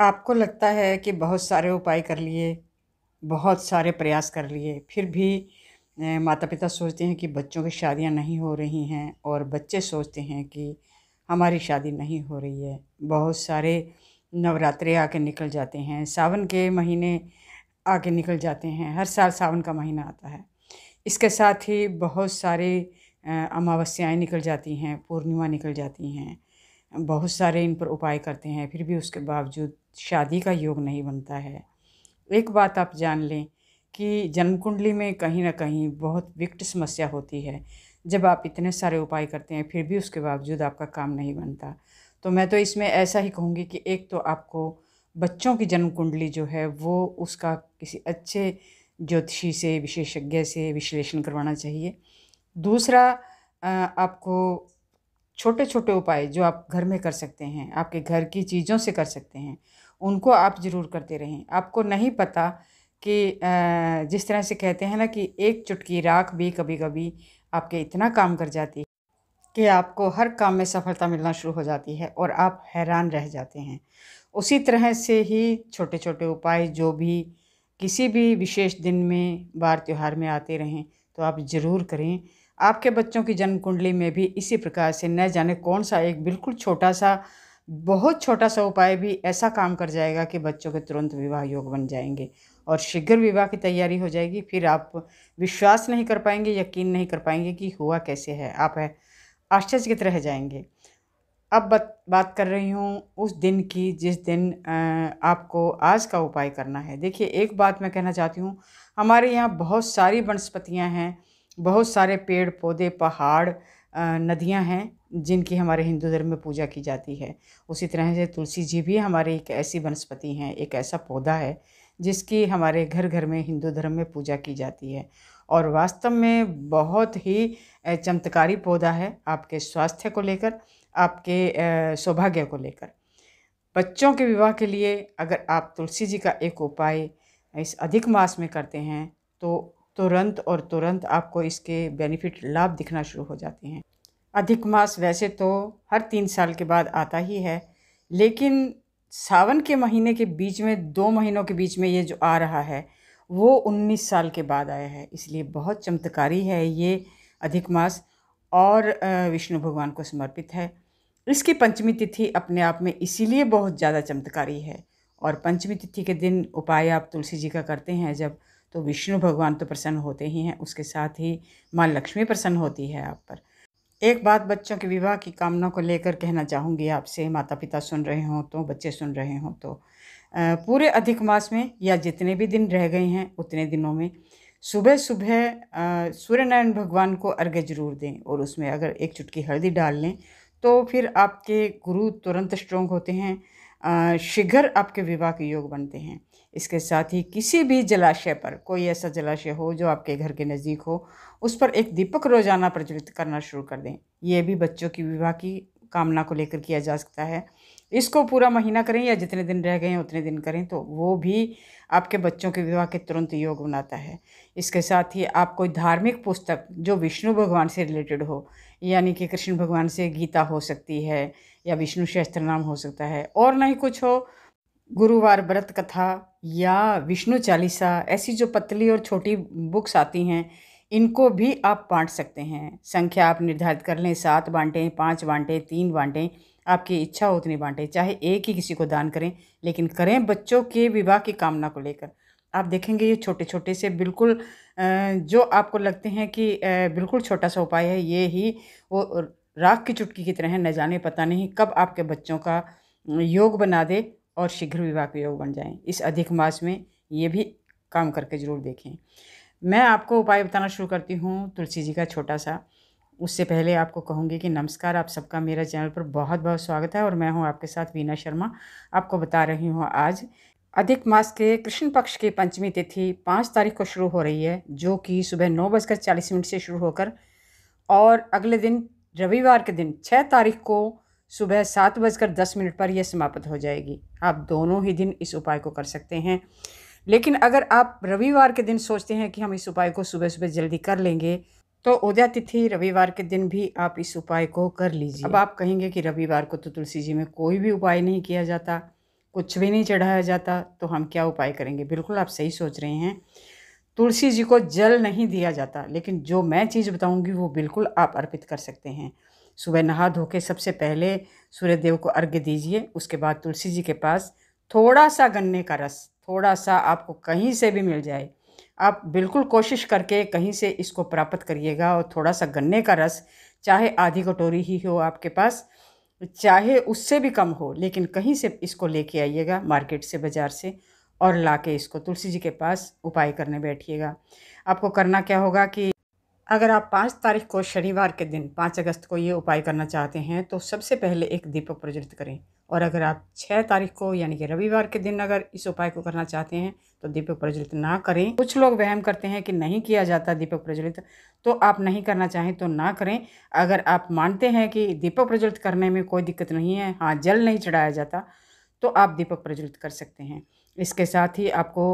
आपको लगता है कि बहुत सारे उपाय कर लिए बहुत सारे प्रयास कर लिए फिर भी माता पिता सोचते हैं कि बच्चों की शादियां नहीं हो रही हैं और बच्चे सोचते हैं कि हमारी शादी नहीं हो रही है बहुत सारे नवरात्रे आके निकल जाते हैं सावन के महीने आके निकल जाते हैं हर साल सावन का महीना आता है इसके साथ ही बहुत सारे अमावस्याएं निकल जाती हैं पूर्णिमा निकल जाती हैं बहुत सारे इन पर उपाय करते हैं फिर भी उसके बावजूद शादी का योग नहीं बनता है एक बात आप जान लें कि जन्म कुंडली में कहीं ना कहीं बहुत विकट समस्या होती है जब आप इतने सारे उपाय करते हैं फिर भी उसके बावजूद आपका काम नहीं बनता तो मैं तो इसमें ऐसा ही कहूँगी कि एक तो आपको बच्चों की जन्म कुंडली जो है वो उसका किसी अच्छे ज्योतिषी से विशेषज्ञ से विश्लेषण करवाना चाहिए दूसरा आपको छोटे छोटे उपाय जो आप घर में कर सकते हैं आपके घर की चीज़ों से कर सकते हैं उनको आप ज़रूर करते रहें आपको नहीं पता कि जिस तरह से कहते हैं ना कि एक चुटकी राख भी कभी कभी आपके इतना काम कर जाती है कि आपको हर काम में सफलता मिलना शुरू हो जाती है और आप हैरान रह जाते हैं उसी तरह से ही छोटे छोटे उपाय जो भी किसी भी विशेष दिन में बार त्यौहार में आते रहें तो आप ज़रूर करें आपके बच्चों की जन्म कुंडली में भी इसी प्रकार से न जाने कौन सा एक बिल्कुल छोटा सा बहुत छोटा सा उपाय भी ऐसा काम कर जाएगा कि बच्चों के तुरंत विवाह योग बन जाएंगे और शीघ्र विवाह की तैयारी हो जाएगी फिर आप विश्वास नहीं कर पाएंगे यकीन नहीं कर पाएंगे कि हुआ कैसे है आप है आश्चर्यचकित रह जाएंगे अब बत, बात कर रही हूँ उस दिन की जिस दिन आपको आज का उपाय करना है देखिए एक बात मैं कहना चाहती हूँ हमारे यहाँ बहुत सारी वनस्पतियाँ हैं बहुत सारे पेड़ पौधे पहाड़ नदियां हैं जिनकी हमारे हिंदू धर्म में पूजा की जाती है उसी तरह से तुलसी जी भी हमारे एक ऐसी वनस्पति हैं एक ऐसा पौधा है जिसकी हमारे घर घर में हिंदू धर्म में पूजा की जाती है और वास्तव में बहुत ही चमत्कारी पौधा है आपके स्वास्थ्य को लेकर आपके सौभाग्य को लेकर बच्चों के विवाह के लिए अगर आप तुलसी जी का एक उपाय इस अधिक मास में करते हैं तो तुरंत और तुरंत आपको इसके बेनिफिट लाभ दिखना शुरू हो जाते हैं अधिक मास वैसे तो हर तीन साल के बाद आता ही है लेकिन सावन के महीने के बीच में दो महीनों के बीच में ये जो आ रहा है वो उन्नीस साल के बाद आया है इसलिए बहुत चमत्कारी है ये अधिक मास और विष्णु भगवान को समर्पित है इसकी पंचमी तिथि अपने आप में इसीलिए बहुत ज़्यादा चमत्कारी है और पंचमी तिथि के दिन उपाय आप तुलसी जी का करते हैं जब तो विष्णु भगवान तो प्रसन्न होते ही हैं उसके साथ ही माँ लक्ष्मी प्रसन्न होती है आप पर एक बात बच्चों के विवाह की कामना को लेकर कहना चाहूँगी आपसे माता पिता सुन रहे हों तो बच्चे सुन रहे हों तो पूरे अधिक मास में या जितने भी दिन रह गए हैं उतने दिनों में सुबह सुबह सूर्यनारायण भगवान को अर्घ्य जरूर दें और उसमें अगर एक चुटकी हल्दी डाल लें तो फिर आपके गुरु तुरंत स्ट्रोंग होते हैं शीघ्र आपके विवाह के योग बनते हैं इसके साथ ही किसी भी जलाशय पर कोई ऐसा जलाशय हो जो आपके घर के नज़दीक हो उस पर एक दीपक रोजाना प्रज्वलित करना शुरू कर दें यह भी बच्चों की विवाह की कामना को लेकर किया जा सकता है इसको पूरा महीना करें या जितने दिन रह गए उतने दिन करें तो वो भी आपके बच्चों के विवाह के तुरंत योग बनाता है इसके साथ ही आप कोई धार्मिक पुस्तक जो विष्णु भगवान से रिलेटेड हो यानी कि कृष्ण भगवान से गीता हो सकती है या विष्णु सहस्त्र नाम हो सकता है और ना ही कुछ हो गुरुवार व्रत कथा या विष्णु चालीसा ऐसी जो पतली और छोटी बुक्स आती हैं इनको भी आप बांट सकते हैं संख्या आप निर्धारित कर लें सात बांटें पाँच बांटें तीन बांटें आपकी इच्छा हो उतनी बांटें चाहे एक ही किसी को दान करें लेकिन करें बच्चों के विवाह की कामना को लेकर आप देखेंगे ये छोटे छोटे से बिल्कुल जो आपको लगते हैं कि बिल्कुल छोटा सा उपाय है ये ही वो राख की चुटकी की तरह न जाने पता नहीं कब आपके बच्चों का योग बना दे और शीघ्र विवाह के योग बन जाएं इस अधिक मास में ये भी काम करके ज़रूर देखें मैं आपको उपाय बताना शुरू करती हूँ तुलसी जी का छोटा सा उससे पहले आपको कहूँगी कि नमस्कार आप सबका मेरा चैनल पर बहुत बहुत स्वागत है और मैं हूँ आपके साथ वीना शर्मा आपको बता रही हूँ आज अधिक मास के कृष्ण पक्ष की पंचमी तिथि पाँच तारीख को शुरू हो रही है जो कि सुबह नौ बजकर चालीस मिनट से शुरू होकर और अगले दिन रविवार के दिन छः तारीख को सुबह सात बजकर दस मिनट पर यह समाप्त हो जाएगी आप दोनों ही दिन इस उपाय को कर सकते हैं लेकिन अगर आप रविवार के दिन सोचते हैं कि हम इस उपाय को सुबह सुबह जल्दी कर लेंगे तो उदया तिथि रविवार के दिन भी आप इस उपाय को कर लीजिए अब आप कहेंगे कि रविवार को तो तुलसी जी में कोई भी उपाय नहीं किया जाता कुछ भी नहीं चढ़ाया जाता तो हम क्या उपाय करेंगे बिल्कुल आप सही सोच रहे हैं तुलसी जी को जल नहीं दिया जाता लेकिन जो मैं चीज़ बताऊंगी वो बिल्कुल आप अर्पित कर सकते हैं सुबह नहा धो के सबसे पहले सूर्यदेव को अर्घ्य दीजिए उसके बाद तुलसी जी के पास थोड़ा सा गन्ने का रस थोड़ा सा आपको कहीं से भी मिल जाए आप बिल्कुल कोशिश करके कहीं से इसको प्राप्त करिएगा और थोड़ा सा गन्ने का रस चाहे आधी कटोरी ही हो आपके पास चाहे उससे भी कम हो लेकिन कहीं से इसको लेके आइएगा मार्केट से बाज़ार से और ला के इसको तुलसी जी के पास उपाय करने बैठिएगा आपको करना क्या होगा कि अगर आप पाँच तारीख को शनिवार के दिन पाँच अगस्त को ये उपाय करना चाहते हैं तो सबसे पहले एक दीपक प्रज्वलित करें और अगर आप छः तारीख को यानी कि रविवार के दिन अगर इस उपाय को करना चाहते हैं तो दीपक प्रज्वलित ना करें कुछ लोग वहम करते हैं कि नहीं किया जाता दीपक प्रज्वलित तो आप नहीं करना चाहें तो ना करें अगर आप मानते हैं कि दीपक प्रज्वलित करने में कोई दिक्कत नहीं है हाँ जल नहीं चढ़ाया जाता तो आप दीपक प्रज्वलित कर सकते हैं इसके साथ ही आपको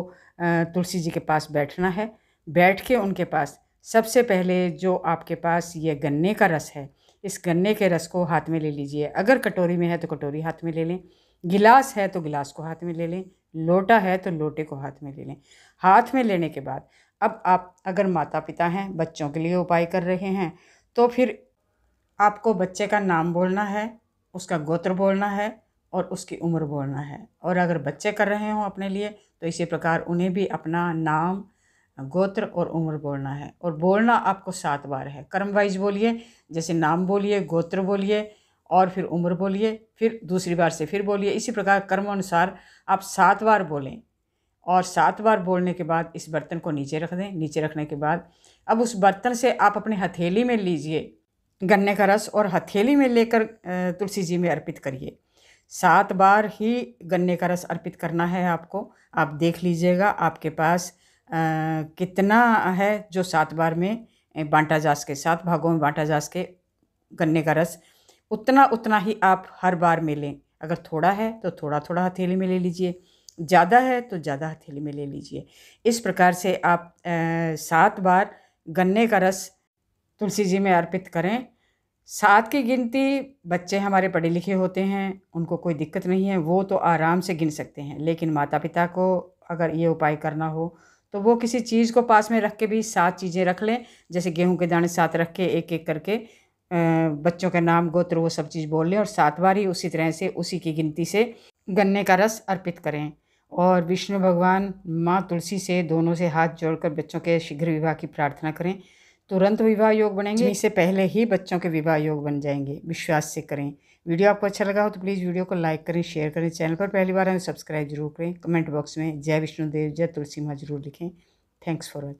तुलसी जी के पास बैठना है बैठ के उनके पास सबसे पहले जो आपके पास ये गन्ने का रस है इस गन्ने के रस को हाथ में ले लीजिए अगर कटोरी में है तो कटोरी हाथ में ले लें गिलास है तो गिलास को हाथ में ले लें लोटा है तो लोटे को हाथ में ले लें हाथ में लेने के बाद अब आप अगर माता पिता हैं बच्चों के लिए उपाय कर रहे हैं तो फिर आपको बच्चे का नाम बोलना है उसका गोत्र बोलना है और उसकी उम्र बोलना है और अगर बच्चे कर रहे हों अपने लिए तो इसी प्रकार उन्हें भी अपना नाम गोत्र और उम्र बोलना है और बोलना आपको सात बार है कर्म वाइज बोलिए जैसे नाम बोलिए गोत्र बोलिए और फिर उम्र बोलिए फिर दूसरी बार से फिर बोलिए इसी प्रकार कर्म अनुसार आप सात बार बोलें और सात बार बोलने के बाद इस बर्तन को नीचे रख दें नीचे रखने के बाद अब उस बर्तन से आप अपने हथेली में लीजिए गन्ने का रस और हथेली में लेकर तुलसी जी में अर्पित करिए सात बार ही गन्ने का रस अर्पित करना है आपको आप देख लीजिएगा आपके पास आ, कितना है जो सात बार में बांटा जा सके सात भागों में बांटा जा सके गन्ने का रस उतना उतना ही आप हर बार में लें अगर थोड़ा है तो थोड़ा थोड़ा हथेली में ले लीजिए ज़्यादा है तो ज़्यादा हथेली में ले लीजिए इस प्रकार से आप सात बार गन्ने का रस तुलसी जी में अर्पित करें सात की गिनती बच्चे हमारे पढ़े लिखे होते हैं उनको कोई दिक्कत नहीं है वो तो आराम से गिन सकते हैं लेकिन माता पिता को अगर ये उपाय करना हो तो वो किसी चीज़ को पास में रख के भी सात चीज़ें रख लें जैसे गेहूं के दाने साथ रख के एक एक करके बच्चों का नाम गोत्र वो सब चीज़ बोल लें और सात बार ही उसी तरह से उसी की गिनती से गन्ने का रस अर्पित करें और विष्णु भगवान माँ तुलसी से दोनों से हाथ जोड़कर बच्चों के शीघ्र विवाह की प्रार्थना करें तुरंत विवाह योग बनेंगे इससे पहले ही बच्चों के विवाह योग बन जाएंगे विश्वास से करें वीडियो आपको अच्छा लगा हो तो प्लीज़ वीडियो को लाइक करें शेयर करें चैनल पर पहली बार हमें तो सब्सक्राइब जरूर करें कमेंट बॉक्स में जय विष्णुदेव जय तुलसी माँ जरूर लिखें थैंक्स फॉर वॉचिंग